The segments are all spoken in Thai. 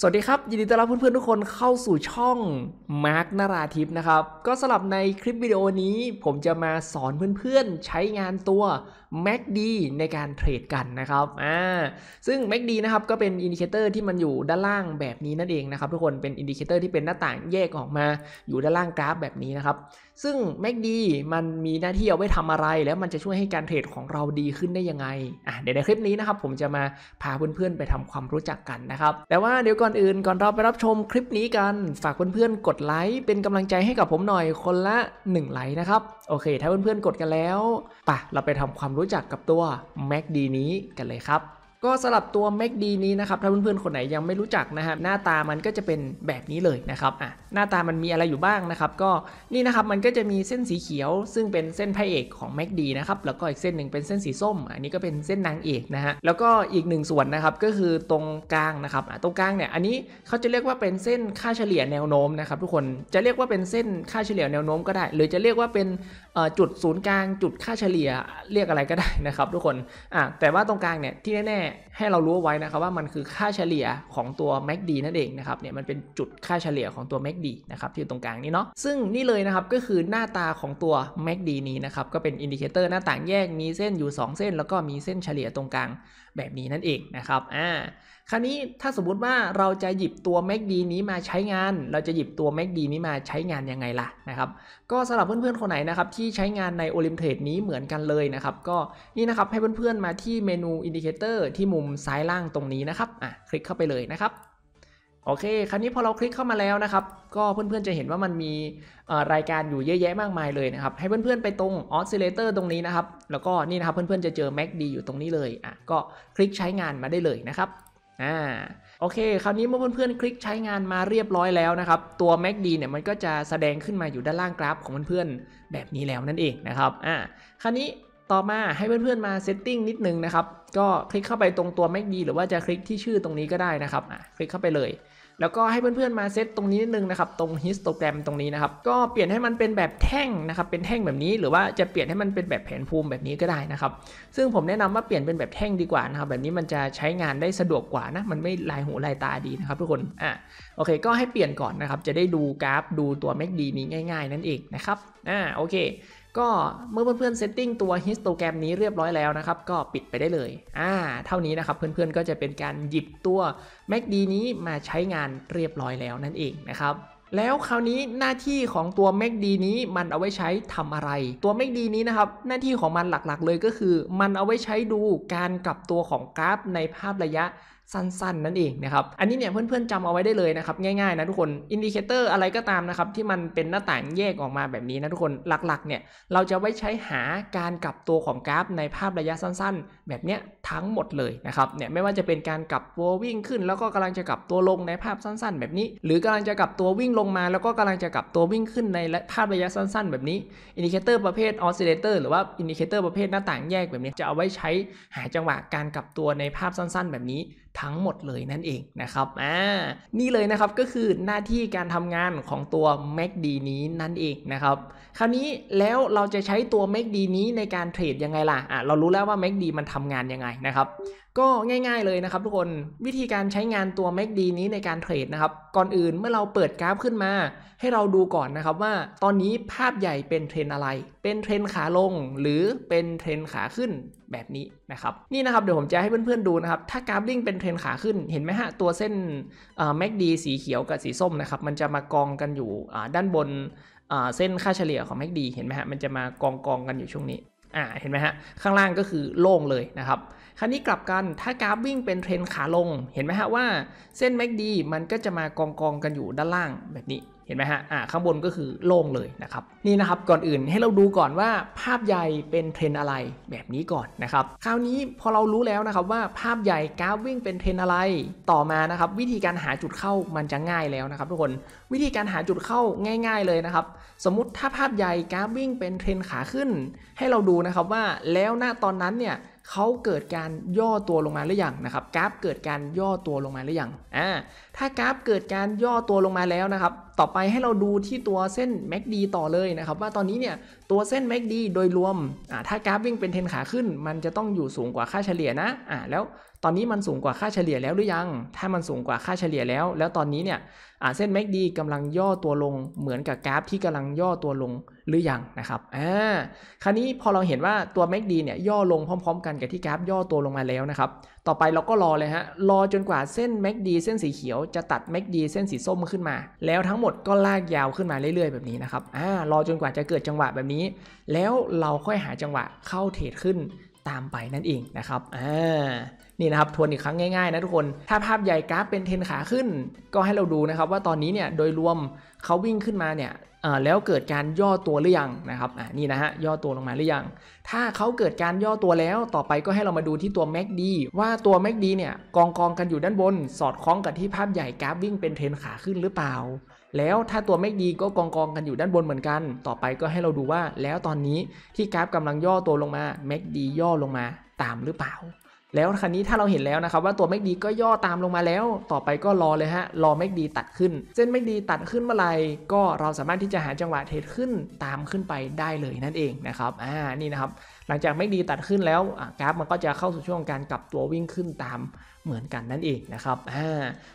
สวัสดีครับยินดีต้อนรับเพื่อนๆทุกคนเข้าสู่ช่องมาร์กนาราทิพนะครับก็สำหรับในคลิปวิดีโอนี้ผมจะมาสอนเพื่อนๆใช้งานตัว MACD ในการเทรดกันนะครับอ่าซึ่ง MACD นะครับก็เป็นอินดิเคเตอร์ที่มันอยู่ด้านล่างแบบนี้นั่นเองนะครับทุกคนเป็นอินดิเคเตอร์ที่เป็นหน้าต่างแยกออกมาอยู่ด้านล่างกราฟ แบบนี้นะครับซึ่ง MACD มันมีหน้าที่เอาไว้ทำอะไร แล้วมันจะช่วยให้การเทรดของเราดีขึ้นได้ยังไงอ่ะเดี๋ยวในคลิปนี้นะครับผมจะมาพาเพื่อนๆไปทำความรู้จักกันนะครับแต่ว่าเดี๋ยวก่อนอนอื่นก่อนเราไปรับชมคลิปนี้กัน ฝากเพื่อนๆกดไลค์เป็นกำลังใจให้กับผมหน่อยคนละ 1ไลค์นะครับ โอเค ถ้าเพื่อนๆกดกันแล้วปะเราไปทำความรู้จักกับตัวแม็กดีนี้กันเลยครับก็สลับตัวมกดีนี้นะครับ ถ้าเพื่อนๆคนไหนยังไม่รู้จักนะครับหน้าตามันก็จะเป็นแบบนี้เลยนะครับอ่ะหน้าตามันมีอะไรอยู่บ้างนะครับก็นี่นะครับมันก็จะมีเส้นสีเขียว ซึ่งเป็นเส้นพระเอกของมกดีนะครับแล้วก็อีกเส้นหนึ่งเป็นเส้นสีส้ม อันนี้ก็เป็นเส้นนางเอกนะฮะแล้วก็อีกหนึ่งส่วนนะครับก็คือตรงกลางนะครับอ่ตรงกลางเนี่ยอันนี้เขาจะเรียกว่าเป็นเส้นค่าเฉลี่ยแนวโน้มนะครับ ทุกคนจะเรียกว่าเป็นเส้นค่าเฉลี่ยแนวโน้มก็ได้ หรือจะเรียกว่าเป็นจุดศูนย์กลางจุดค่าเฉลี่ยเรียกอะไรก็ได้นะครับทุกคนอ่ะแต่ว่าตรงกลางเนี่ยที่แน่ให้เรารู้ไว้นะครับว่ามันคือค่าเฉลี่ยของตัว MACD นั่นเองนะครับเนี่ยมันเป็นจุดค่าเฉลี่ยของตัว MACD นะครับที่อยู่ตรงกลางนี้เนาะซึ่งนี่เลยนะครับก็คือหน้าตาของตัว MACD นี้นะครับก็เป็นอินดิเคเตอร์หน้าต่างแยกมีเส้นอยู่ 2 เส้นแล้วก็มีเส้นเฉลี่ยตรงกลางแบบนี้นั่นเองนะครับ อ่า คราวนี้ถ้าสมมุติว่าเราจะหยิบตัว MACD นี้มาใช้งาน เราจะหยิบตัว MACD นี้มาใช้งานยังไงล่ะนะครับ ก็สำหรับเพื่อนๆคนไหนนะครับที่ใช้งานใน o l y m p i a d นี้เหมือนกันเลยนะครับ ก็นี่นะครับให้เพื่อนๆมาที่เมนู Indicator ที่มุมซ้ายล่างตรงนี้นะครับ อ่ะคลิกเข้าไปเลยนะครับโอเคคราวนี้พอเราคลิกเข้ามาแล้วนะครับ ก็เพื่อนๆจะเห็นว่ามันมีรายการอยู่เยอะแยะมากมายเลยนะครับให้เพื่อนๆไปตรงออสซิเลเตอร์ตรงนี้นะครับ แล้วก็นี่นะครับเพื่อนๆจะเจอ MACD อยู่ตรงนี้เลยอ่ะก็คลิกใช้งานมาได้เลยนะครับอ่าโอเค คราวนี้เมื่อเพื่อนๆคลิกใช้งานมาเรียบร้อยแล้วนะครับตัว MACD เนี่ยมันก็จะแสดงขึ้นมาอยู่ด้านล่างกราฟของเพื่อนๆแบบนี้แล้วนั่นเองนะครับอ่าคราวนี้ต่อมาให้เพื่อนๆมาเซตติ้งนิดนึงนะครับก็คลิกเข้าไปตรงตัว็กดีหรือว่าจะคลิกที่ชื่อตรงนี้ก็ได้นะครับอ่ะคลิกเข้าไปเลย แล้วก็ให้เพื่อนๆมาเซตตรงนี้นิดนึงนะครับตรงฮิสโตแกรมตรงนี้นะครับ ก็เปลี่ยนให้มันเป็นแบบแท่งนะครับเป็นแท่งแบบนี้หรือว่าจะเปลี่ยนให้มันเป็นแบบแผนภูมิแบบนี้ก็ได้นะครับซึ่งผมแนะนำว่าเปลี่ยนเป็นแบบแท่งดีกว่านะครับแบบนี้มันจะใช้งานได้สะดวกกว่านะมันไม่ลายหูลายตาดีนะครับทุกคนอ่ะโอเค ก็ให้เปลี่ยนก่อนนะครับจะได้ดูกราฟดูตัวแม็กดีนี้ง่าย ๆ นั่นเองนะครับอ่าโอเคก็เมื่อเพื่อนๆเซตติ้งตัวฮิสโตแกรมนี้เรียบร้อยแล้วนะครับก็ปิดไปได้เลยอ่าเท่านี้นะครับเพื่อนๆก็จะเป็นการหยิบตัว MACD นี้มาใช้งานเรียบร้อยแล้วนั่นเองนะครับ แล้วคราวนี้หน้าที่ของตัว MACD นี้มันเอาไว้ใช้ทำอะไร ตัว MACD นี้นะครับหน้าที่ของมันหลักๆเลยก็คือมันเอาไว้ใช้ดูการกลับตัวของกราฟในภาพระยะสั้นๆนั่นเองนะครับ อันนี้เนี่ยเพื่อนๆจำเอาไว้ได้เลยนะครับง่ายๆนะทุกคนอินดิเคเตอร์อะไรก็ตามนะครับที่มันเป็นหน้าต่างแยกออกมาแบบนี้นะทุกคนหลักๆเนี่ยเราจะไว้ใช้หาการกลับตัวของกราฟในภาพระยะสั้น ๆ แบบเนี้ยทั้งหมดเลยนะครับเนี่ยไม่ว่าจะเป็นการกลับตัววิ่งขึ้น แล้วก็กำลังจะกลับตัวลงในภาพสั้น ๆ แบบนี้ หรือกำลังจะกลับตัววิ่งลงมา แล้วก็กำลังจะกลับตัววิ่งขึ้นในภาพระยะสั้นๆ แบบนี้อินดิเคเตอร์ประเภทออสซิเลเตอร์หรือว่าอินดิเคเตอร์ประเภทหน้าต่างแยกแบบนี้จะเอาไว้ใช้หาจังหวะการกลับตัวในภาพสั้น ๆ แบบนี้ทั้งหมดเลยนั่นเองนะครับ อ่า นี่เลยนะครับก็คือหน้าที่การทำงานของตัว MACD นี้นั่นเองนะครับ คราวนี้แล้วเราจะใช้ตัว MACD นี้ในการเทรดยังไงล่ะ อ่ะเรารู้แล้วว่า MACD มันทำงานยังไงนะครับก็ง่ายๆเลยนะครับทุกคนวิธีการใช้งานตัว MACD นี้ในการเทรดนะครับก่อนอื่นเมื่อเราเปิดกราฟขึ้นมา ให้เราดูก่อนนะครับว่าตอนนี้ภาพใหญ่เป็นเทรนอะไร เป็นเทรนขาลงหรือเป็นเทรนขาขึ้นแบบนี้นะครับนี่นะครับเดี๋ยวผมจะให้เพื่อนๆดูนะครับถ้ากราฟลิ่งเป็นเทรนขาขึ้นเห็นไหมฮะตัวเส้นแม็กดีสีเขียวกับสีส้มนะครับมันจะมากองกันอยู่ด้านบนเส้นค่าเฉลี่ยของแม็กดีเห็นไหมฮะมันจะมากองกองกันอยู่ช่วงนี้อ่าเห็นไหมฮะข้างล่างก็คือโล่งเลยนะครับคราวนี้กลับกันถ้ากราฟวิ่งเป็นเทรนขาลงเห็นไหมฮะว่าเส้นแม็กดีมันก็จะมากองกองกันอยู่ด้านล่างแบบนี้เห็นไหมฮะ อ่า ข้างบนก็คือโล่งเลยนะครับ นี่นะครับ ก่อนอื่นให้เราดูก่อนว่าภาพใหญ่เป็นเทรนอะไร แบบนี้ก่อนนะครับ คราวนี้พอเรารู้แล้วนะครับว่าภาพใหญ่กราฟวิ่งเป็นเทรนอะไรต่อมานะครับวิธีการหาจุดเข้ามันจะง่ายแล้วนะครับทุกคน วิธีการหาจุดเข้าง่ายๆเลยนะครับ สมมุติถ้าภาพใหญ่กราฟวิ่งเป็นเทรนขาขึ้น ให้เราดูนะครับว่าแล้วณตอนนั้นเนี่ยเขาเกิดการย่อตัวลงมาหรือยังนะครับ กราฟเกิดการย่อตัวลงมาหรือยัง อ่า ถ้ากราฟเกิดการย่อตัวลงมาแล้วนะครับ ต่อไปให้เราดูที่ตัวเส้น MACD ต่อเลยนะครับว่าตอนนี้เนี่ยตัวเส้น MACD โดยรวม อ่า ถ้ากราฟวิ่งเป็นเทนขาขึ้น มันจะต้องอยู่สูงกว่าค่าเฉลี่ยนะ อ่าแล้วตอนนี้มันสูงกว่าค่าเฉลี่ยแล้วหรือยัง ถ้ามันสูงกว่าค่าเฉลี่ยแล้ว แล้วตอนนี้เนี่ยเส้นแม็กดีกำลังย่อตัวลงเหมือนกับกราฟที่กำลังย่อตัวลงหรือยังนะครับ อ่า คราวนี้พอเราเห็นว่าตัวแม็กดีเนี่ยย่อลงพร้อมๆกัน กับที่กราฟย่อตัวลงมาแล้วนะครับ ต่อไปเราก็รอเลยฮะ รอจนกว่าเส้นแม็กดีเส้นสีเขียว จะตัดแม็กดีเส้นสีส้มขึ้นมา แล้วทั้งหมดก็ลากยาวขึ้นมาเรื่อยๆ แบบนี้นะครับ อ่า รอจนกว่าจะเกิดจังหวะแบบนี้ แล้วเราค่อยหาจังหวะเข้าเทรดขึ้นตามไปนั่นเองนะครับอ่านี่นะครับทวนอีกครั้งง่ายๆนะทุกคนถ้าภาพใหญ่กราฟเป็นเทนขาขึ้นก็ให้เราดูนะครับว่าตอนนี้เนี่ยโดยรวมเขาวิ่งขึ้นมาเนี่ยแล้วเกิดการย่อตัวหรือยังนะครับนี่นะฮะย่อตัวลงมาหรือยังถ้าเขาเกิดการย่อตัวแล้วต่อไปก็ให้เรามาดูที่ตัว MACD ว่าตัว MACD เนี่ยกองกองกันอยู่ด้านบนสอดคล้องกับที่ภาพใหญ่กราฟวิ่งเป็นเทรนขาขึ้นหรือเปล่าแล้วถ้าตัวเมฆดีก็กองกองกันอยู่ด้านบนเหมือนกัน ต่อไปก็ให้เราดูว่า แล้วตอนนี้ที่กราฟกำลังย่อตัวลงมาเมฆดีย่อลงมาตามหรือเปล่า แล้วคันนี้ถ้าเราเห็นแล้วนะครับว่าตัวเมฆดีก็ย่อตามลงมาแล้วต่อไปก็รอเลยฮะรอเมฆดีตัดขึ้น เส้นเมฆดีตัดขึ้นเมื่อไหร่ก็เราสามารถที่จะหาจังหวะเทรดขึ้นตามขึ้นไปได้เลยนั่นเองนะครับ อ่า นี่นะครับหลังจากเมฆดีตัดขึ้นแล้วกราฟ มันก็จะเข้าสู่ช่วงการกลับตัววิ่งขึ้นตามเหมือนกันนั่นเองนะครับ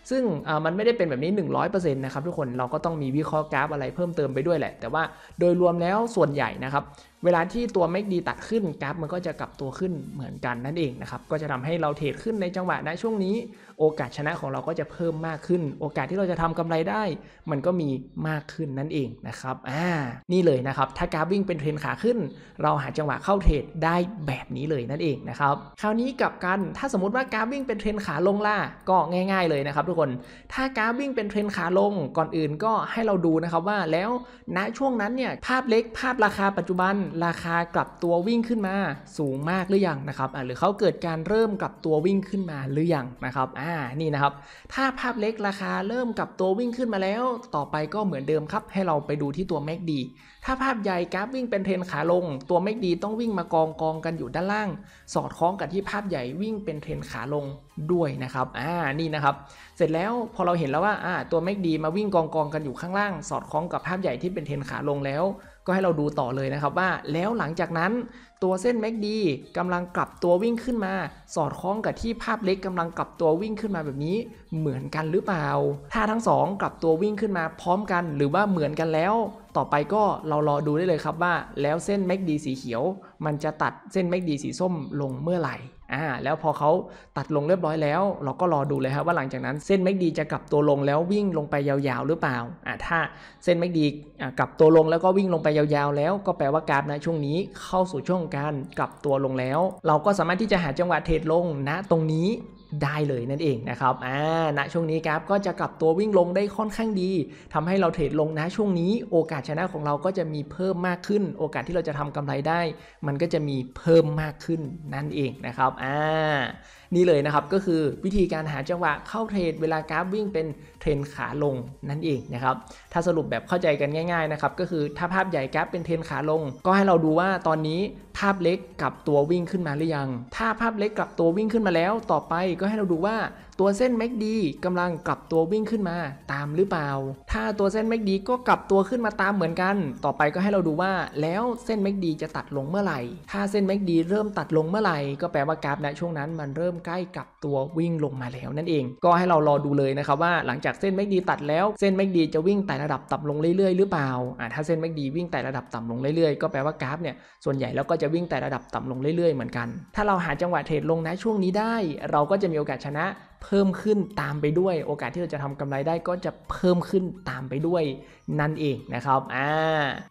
ซึ่งมันไม่ได้เป็นแบบนี้ 100%นะครับ ทุกคน เราก็ต้องมีวิเคราะห์กราฟอะไรเพิ่มเติมไปด้วยแหละ แต่ว่าโดยรวมแล้วส่วนใหญ่นะครับ เวลาที่ตัวไม็กดีตัดขึ้นกราฟมันก็จะกลับตัวขึ้นเหมือนกันนั่นเองนะครับ ก็จะทำให้เราเทรดขึ้นในจังหวะณช่วงนี้โอกาสชนะของเราก็จะเพิ่มมากขึ้น โอกาสที่เราจะทำกำไรได้ มันก็มีมากขึ้นนั่นเองนะครับ อ่า นี่เลยนะครับ ถ้ากราฟวิ่งเป็นเทรนขาขึ้นเราหาจังหวะเข้าเทรดได้แบบนี้เลยนั่นเองนะครับคราวนี้กับกันถ้าสมมติว่ากราฟวิ่งเป็นเทรนขาลงล่ะก็ง่าย ๆเลยนะครับทุกคนถ้ากราฟวิ่งเป็นเทรนขาลงก่อนอื่นก็ให้เราดูนะครับว่าแล้วณช่วงนั้นเนี่ยภาพเล็กภาพราคาปัจจุบันราคากลับตัววิ่งขึ้นมาสูงมากหรือยังนะครับหรือเขาเกิดการเริ่มกลับตัววิ่งขึ้นมาหรือยังนะครับอ่านี่นะครับถ้าภาพเล็กราคาเริ่มกลับตัววิ่งขึ้นมาแล้ว ต่อไปก็เหมือนเดิมครับให้เราไปดูที่ตัวแม็กดีถ้าภาพใหญ่กราฟวิ่งเป็นเทรนขาลง ตัวไม่ดีต้องวิ่งมากองกองกันอยู่ด้านล่าง สอดคล้องกับที่ภาพใหญ่วิ่งเป็นเทรนขาลงด้วยนะครับอ่านี่นะครับ เสร็จแล้วพอเราเห็นแล้วว่าอ่า ตัวไม่ดีมาวิ่งกองกองกันอยู่ข้างล่างสอดคล้องกับภาพใหญ่ที่เป็นเทรนขาลงแล้วก็ให้เราดูต่อเลยนะครับว่าแล้วหลังจากนั้นตัวเส้น MACD กำลังกลับตัววิ่งขึ้นมา สอดคล้องกับที่ภาพเล็กกำลังกลับตัววิ่งขึ้นมาแบบนี้เหมือนกันหรือเปล่า ถ้าทั้งสองกลับตัววิ่งขึ้นมาพร้อมกันหรือว่าเหมือนกันแล้ว ต่อไปก็เรารอดูได้เลยครับว่าแล้วเส้น MACD สีเขียว มันจะตัดเส้น MACD สีส้มลงเมื่อไหร่อ่า แล้วพอเขาตัดลงเรียบร้อยแล้วเราก็รอดูเลยครับว่าหลังจากนั้นเส้นแมกดีจะกลับตัวลงแล้ววิ่งลงไปยาวๆหรือเปล่าอ่าถ้าเส้นแมกดีกลับตัวลงแล้วก็วิ่งลงไปยาวๆแล้ว ก็แปลว่ากราฟในช่วงนี้เข้าสู่ช่วงการกลับตัวลงแล้ว เราก็สามารถที่จะหาจังหวะเทรดลงณนะตรงนี้ได้เลยนั่นเองนะครับอ่าณช่วงนี้ครับก็จะกลับตัววิ่งลงได้ค่อนข้างดี ทำให้เราเทรดลงนะช่วงนี้ โอกาสชนะของเราก็จะมีเพิ่มมากขึ้น โอกาสที่เราจะทำกำไรได้ มันก็จะมีเพิ่มมากขึ้นนั่นเองนะครับอ่านี่เลยนะครับก็คือวิธีการหาจังหวะเข้าเทรดเวลากราฟวิ่งเป็นเทรนขาลงนั่นเองนะครับ ถ้าสรุปแบบเข้าใจกันง่ายๆนะครับก็คือถ้าภาพใหญ่กราฟเป็นเทรนขาลง ก็ให้เราดูว่าตอนนี้ภาพเล็กกลับตัววิ่งขึ้นมาหรือยัง ถ้าภาพเล็กกลับตัววิ่งขึ้นมาแล้วต่อไปกก็ให้เราดูว่าตัวเส้นแม็กดีกำลังกลับตัววิ่งขึ้นมาตามหรือเปล่า ถ้าตัวเส้นแม็กดีก็กลับตัวขึ้นมาตามเหมือนกัน ต่อไปก็ให้เราดูว่าแล้วเส้นแม็กดีจะตัดลงเมื่อไหร่ ถ้าเส้นแม็กดีเริ่มตัดลงเมื่อไหร่ก็แปลว่ากราฟในช่วงนั้นมันเริ่มใกล้กับตัววิ่งลงมาแล้ว นั่นเอง ก็ให้เรารอดูเลยนะครับว่าหลังจากเส้นแม็กดีตัดแล้วเส้นแม็กดีจะวิ่งแต่ระดับต่ำลงเรื่อยๆหรือเปล่าอ่าถ้าเส้นแม็กดีวิ่งแต่ระดับต่ำลงเรื่อยๆก็แปลว่ากราฟเนี่ยส่วนใหญ่แล้วก็จะวิ่งแต่ระดับต่ำลงเรื่อยๆ เหมือนกัน ถ้าเราหาจังหวะเทรดลงนะช่วงนี้ได้ เราก็จะมีโอกาสชนะเพิ่มขึ้นตามไปด้วย โอกาสที่เราจะทำกำไรได้ก็จะเพิ่มขึ้นตามไปด้วยนั่นเองนะครับอ่า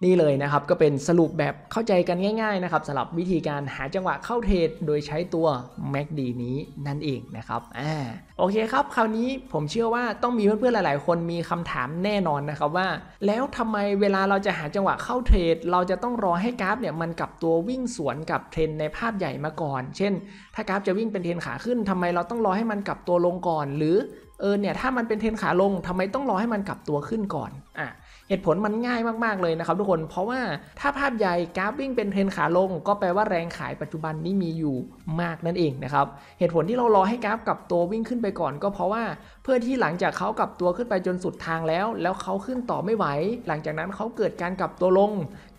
นี่เลยนะครับก็เป็นสรุปแบบเข้าใจกันง่ายๆนะครับสำหรับวิธีการหาจังหวะเข้าเทรดโดยใช้ตัว MACD นี้นั่นเองนะครับอ่าโอเคครับ คราวนี้ผมเชื่อว่าต้องมีเพื่อนๆหลายๆ คนมีคำถามแน่นอนนะครับว่า แล้วทำไมเวลาเราจะหาจังหวะเข้าเทรดเราจะต้องรอให้กราฟเนี่ยมันกลับตัววิ่งสวนกับเทรนในภาพใหญ่มาก่อน เช่นถ้ากราฟจะวิ่งเป็นเทรนขาขึ้นทำไมเราต้องรอให้มันกลับตัวลงก่อน หรือเออเนี่ยถ้ามันเป็นเทรนขาลงทำไมต้องรอให้มันกลับตัวขึ้นก่อนอ่ะเหตุผลมันง่ายมาก ๆเลยนะครับทุกคนเพราะว่าถ้าภาพใหญ่กราฟวิ่งเป็นเทรนขาลง ก็แปลว่าแรงขายปัจจุบันนี้มีอยู่มากนั่นเองนะครับเหตุผลที่เรารอให้กราฟกลับตัววิ่งขึ้นไปก่อน ก็เพราะว่าเพื่อที่หลังจากเขากลับตัวขึ้นไปจนสุดทางแล้ว แล้วเขาขึ้นต่อไม่ไหว หลังจากนั้นเขาเกิดการกลับตัวลง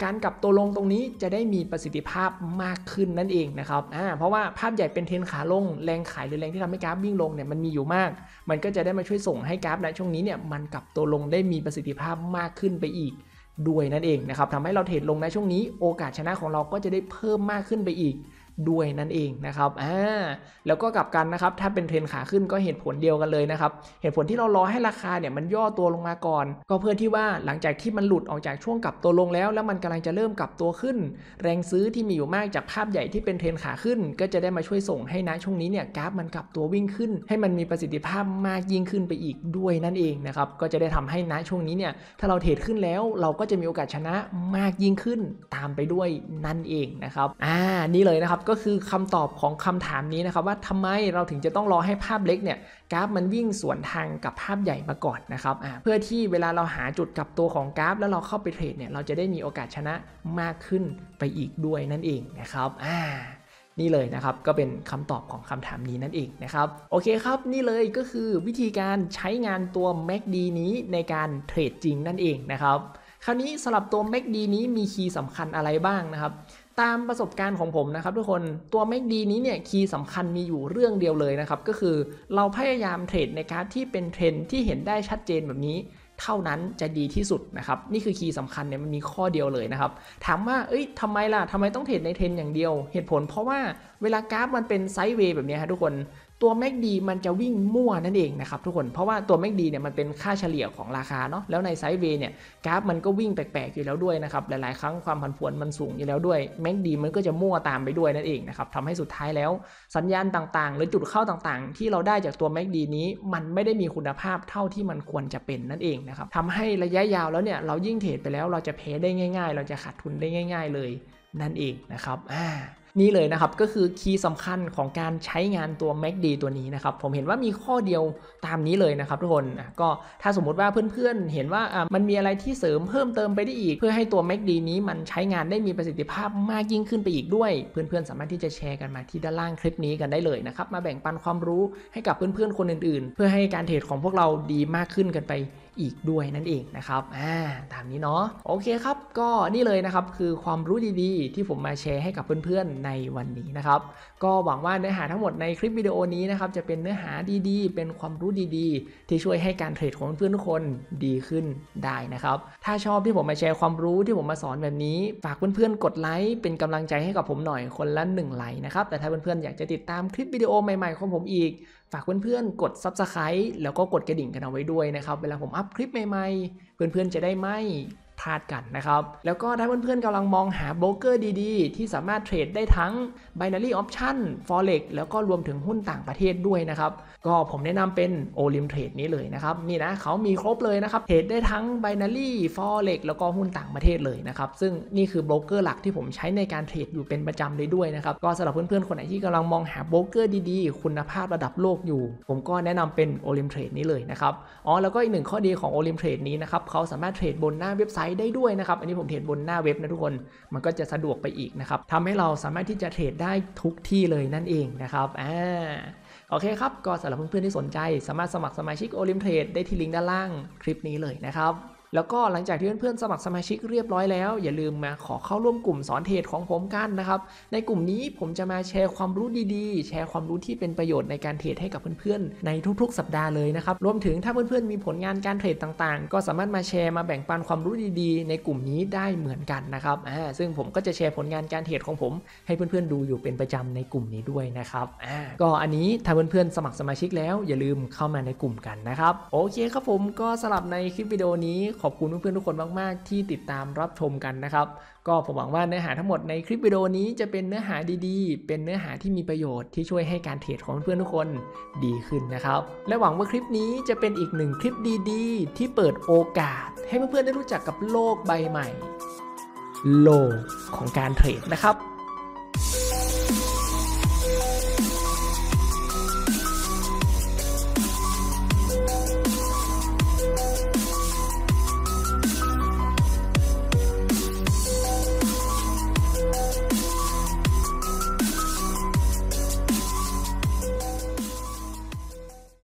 การกลับตัวลงตรงนี้จะได้มีประสิทธิภาพมากขึ้นนั่นเองนะครับอ่าเพราะว่าภาพใหญ่เป็นเทนขาลงแรงขายหรือแรงที่ทำให้กราฟวิ่งลงเนี่ยมันมีอยู่มาก มันก็จะได้มาช่วยส่งให้กราฟในช่วงนี้เนี่ยมันกลับตัวลงได้มีประสิทธิภาพมากขึ้นไปอีกด้วยนั่นเองนะครับทำให้เราเทรดลงในช่วงนี้โอกาสชนะของเราก็จะได้เพิ่มมากขึ้นไปอีกด้วยนั่นเองนะครับ อ่า แล้วก็กลับกันนะครับ ถ้าเป็นเทรนขาขึ้นก็เหตุผลเดียวกันเลยนะครับ เหตุผลที่เรารอให้ราคาเนี่ยมันย่อตัวลงมาก่อน ก็เพื่อที่ว่าหลังจากที่มันหลุดออกจากช่วงกลับตัวลงแล้ว แล้วมันกำลังจะเริ่มกลับตัวขึ้นแรงซื้อที่มีอยู่มากจากภาพใหญ่ที่เป็นเทรนขาขึ้น ก็จะได้มาช่วยส่งให้นะช่วงนี้เนี่ยกราฟมันกลับตัววิ่งขึ้น ให้มันมีประสิทธิภาพมากยิ่งขึ้นไปอีกด้วยนั่นเองนะครับ ก็จะได้ทำให้นะช่วงนี้เนี่ยถ้าเราเทรดขึ้นแล้วเราก็จะมีโอกาสชนะมากยิ่งขึ้นตามไปด้วยนั่นเองนะครับอ่านี่เลยนะครับก็คือคำตอบของคำถามนี้นะครับ ว่าทำไมเราถึงจะต้องรอให้ภาพเล็กเนี่ยกราฟมันวิ่งสวนทางกับภาพใหญ่มาก่อนนะครับเพื่อที่เวลาเราหาจุดกับตัวของกราฟแล้วเราเข้าไปเทรดเนี่ย เราจะได้มีโอกาสชนะมากขึ้นไปอีกด้วยนั่นเองนะครับอ่านี่เลยนะครับก็เป็นคำตอบของคำถามนี้นั่นเองนะครับโอเคครับนี่เลยก็คือวิธีการใช้งานตัว MACD นี้ในการเทรดจริงนั่นเองนะครับคราวนี้สำหรับตัวมกดีนี้มีคีย์สำคัญอะไรบ้างนะครับตามประสบการณ์ของผมนะครับทุกคนตัวมกดีนี้เนี่ยคีย์สำคัญมีอยู่เรื่องเดียวเลยนะครับก็คือเราพยายามเทรดในกราฟที่เป็นเทรนที่เห็นได้ชัดเจนแบบนี้ เท่านั้นจะดีที่สุดนะครับนี่คือคีย์สำคัญเนี่ยมันมีข้อเดียวเลยนะครับถามว่าเอ้ยทำไมล่ะทำไมต้องเทรดในเทรนอย่างเดียว เหตุผลเพราะว่าเวลากราฟมันเป็นไซด์เวย์แบบนี้ับทุกคนตัว MACD มันจะวิ่งมั่วนั่นเองนะครับ ทุกคนเพราะว่าตัว MACD เนี่ยมันเป็นค่าเฉลี่ยของราคาเนาะแล้วในไซด์เวย์เนี่ยกราฟมันก็วิ่งแปลกๆอยู่แล้วด้วยนะครับหลายๆครั้งความผันผวนมันสูงอยู่แล้วด้วย MACD มันก็จะมั่วตามไปด้วยนั่นเองนะครับทำให้สุดท้ายแล้วสัญญาณต่างๆ หรือจุดเข้าต่างๆ ที่เราได้จากตัว MACD นี้มันไม่ได้มีคุณภาพเท่าที่มันควรจะเป็นนั่นเองนะครับทำให้ระยะยาวแล้วเนี่ยเรายิ่งเทรดไปแล้วเราจะเพ้ได้ง่าย ๆ เราจะขาดทุนได้ง่าย ๆเลยนั่นเองนะครับอ่านี่เลย นะครับ ก็คือคีย์สำคัญของการใช้งานตัว MacD ตัวนี้ นะครับ ผมเห็นว่ามีข้อเดียวตามนี้เลยนะครับ ทุก คนก็ถ้าสมมติว่าเพื่อนๆ เห็นว่ามันมีอะไรที่เสริมเพิ่มเติมไปได้อีก เพื่อให้ตัว MacD นี้มันใช้งานได้มีประสิทธิภาพมากยิ่งขึ้นไปอีกด้วย เพื่อนๆสามารถที่จะแชร์กันมาที่ด้านล่างคลิปนี้กันได้เลยนะครับมาแบ่งปันความรู้ให้กับเพื่อนๆคนอื่น ๆ เพื่อให้การเทรดของพวกเราดีมากขึ้นกันไปอีกด้วยนั่นเองนะครับ อ่าตามนี้เนาะ โอเคครับ ก็นี่เลยนะครับคือความรู้ดีๆ ที่ผมมาแชร์ให้กับเพื่อนๆในวันนี้นะครับ ก็หวังว่าเนื้อหาทั้งหมดในคลิปวิดีโอนี้นะครับจะเป็นเนื้อหาดีๆเป็นความรู้ดีๆ ที่ช่วยให้การเทรดของเพื่อนทุกคนดีขึ้นได้นะครับ ถ้าชอบที่ผมมาแชร์ความรู้ที่ผมมาสอนแบบนี้ ฝากเพื่อนๆกดไลค์เป็นกำลังใจให้กับผมหน่อยคนละหนึ่งไลค์นะครับ แต่ถ้าเพื่อนๆอยากจะติดตามคลิปวิดีโอใหม่ๆของผมอีกฝากเพื่อนๆ กด Subscribe แล้วก็กดกระดิ่งกันเอาไว้ด้วยนะครับ เวลาผมอัพคลิปใหม่ๆ เพื่อนๆ จะได้ไม่พลาดกันนะครับแล้วก็ถ้าเพื่อน ๆกำลังมองหาโบรกเกอร์ดีๆ ที่สามารถ เทรดได้ทั้ง Binary Option Forex แล้วก็รวมถึงหุ้นต่างประเทศด้วยนะครับ ก็ผมแนะนำเป็น Olim Trade นี้เลยนะครับนี่นะเขามีครบเลยนะครับเทรดได้ทั้ง Binary Forex แล้วก็หุ้นต่างประเทศเลยนะครับซึ่งนี่คือโบรกเกอร์หลักที่ผมใช้ในการเทรดอยู่เป็นประจำเลยด้วยนะครับก็สำหรับเพื่อนๆคนไหนที่กำลังมองหาโบรกเกอร์ดี ๆ คุณภาพระดับโลกอยู่ ผมก็แนะนำเป็น o l ล m Trade นี้เลยนะครับอ๋อแล้วก็อีกหนึ่งข้อดีของ o l ล m Trade นี้นะครับเขาสามารถเทรดบนหน้าเว็บไได้ด้วยนะครับอันนี้ผมเทรดบนหน้าเว็บนะทุกคนมันก็จะสะดวกไปอีกนะครับทำให้เราสามารถที่จะเทรดได้ทุกที่เลยนั่นเองนะครับอ่าโอเคครับ ก็สำหรับเพื่อนๆที่สนใจสามารถสมัครสมาชิกโอลิมเทรดได้ที่ลิงก์ด้านล่างคลิปนี้เลยนะครับแล้วก็หลังจากที่เพื่อนๆสมัครสมาชิกเรียบร้อยแล้ว อย่าลืมมาขอเข้าร่วมกลุ่มสอนเทรดของผมกันนะครับ ในกลุ่มนี้ผมจะมาแชร์ความรู้ดีๆ แชร์ความรู้ที่เป็นประโยชน์ในการเทรดให้กับเพื่อนๆ ในทุกๆ สัปดาห์เลยนะครับรวมถึงถ้าเพื่อนๆมีผลงานการเทรดต่างๆ ก็สามารถมาแชร์มาแบ่งปันความรู้ดีๆ ในกลุ่มนี้ได้เหมือนกันนะครับอ่าซึ่งผมก็จะแชร์ผลงานการเทรดของผมให้เพื่อนๆดูอยู่เป็นประจำในกลุ่มนี้ด้วยนะครับอ่าก็อันนี้ถ้าเพื่อนๆสมัครสมาชิกแล้ว อย่าลืมเข้ามาในกลุ่มกันนะครับโอเคครับผมก็สลับในคลิปวิดีโอนี้ขอบคุณเพื่อนๆทุกคนมากๆ ที่ติดตามรับชมกันนะครับ ก็ผมหวังว่าเนื้อหาทั้งหมดในคลิปวิดีโอนี้จะเป็นเนื้อหาดีๆ เป็นเนื้อหาที่มีประโยชน์ที่ช่วยให้การเทรดของเพื่อนๆทุกคนดีขึ้นนะครับ และหวังว่าคลิปนี้จะเป็นอีกหนึ่งคลิปดี ๆ ที่เปิดโอกาส ให้เพื่อนๆได้รู้จักกับโลกใบใหม่ โลกของการเทรดนะครับ